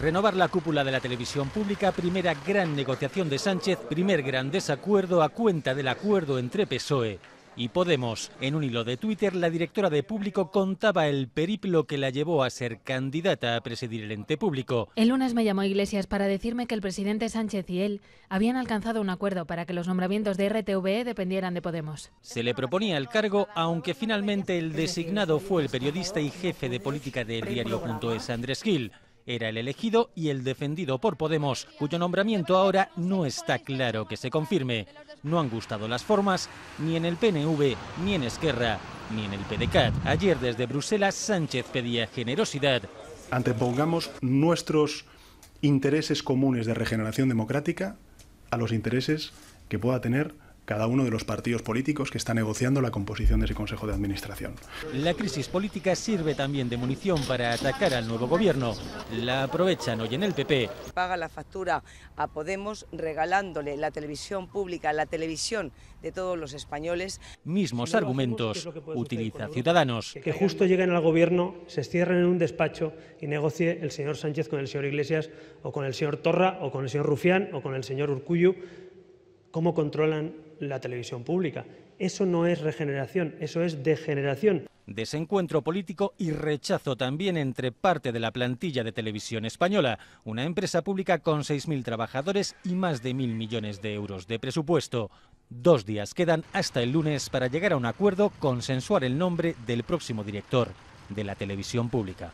Renovar la cúpula de la televisión pública, primera gran negociación de Sánchez, primer gran desacuerdo a cuenta del acuerdo entre PSOE y Podemos. En un hilo de Twitter, la directora de Público contaba el periplo que la llevó a ser candidata a presidir el ente público. El lunes me llamó Iglesias para decirme que el presidente Sánchez y él habían alcanzado un acuerdo para que los nombramientos de RTVE dependieran de Podemos. Se le proponía el cargo, aunque finalmente el designado fue el periodista y jefe de política del diario.es, Andrés Gil era el elegido y el defendido por Podemos, cuyo nombramiento ahora no está claro que se confirme. No han gustado las formas ni en el PNV, ni en Esquerra, ni en el PDCAT. Ayer desde Bruselas Sánchez pedía generosidad. Antepongamos nuestros intereses comunes de regeneración democrática a los intereses que pueda tener cada uno de los partidos políticos que está negociando la composición de ese Consejo de Administración. La crisis política sirve también de munición para atacar al nuevo gobierno. La aprovechan hoy en el PP. Paga la factura a Podemos regalándole la televisión pública, la televisión de todos los españoles. Mismos argumentos utiliza Ciudadanos. Que justo lleguen al gobierno, se cierren en un despacho y negocie el señor Sánchez con el señor Iglesias o con el señor Torra o con el señor Rufián o con el señor Urcuyu. cómo controlan la televisión pública. Eso no es regeneración, eso es degeneración. Desencuentro político y rechazo también entre parte de la plantilla de televisión española, una empresa pública con 6.000 trabajadores y más de 1.000 millones de euros de presupuesto. Dos días quedan hasta el lunes para llegar a un acuerdo, consensuar el nombre del próximo director de la televisión pública.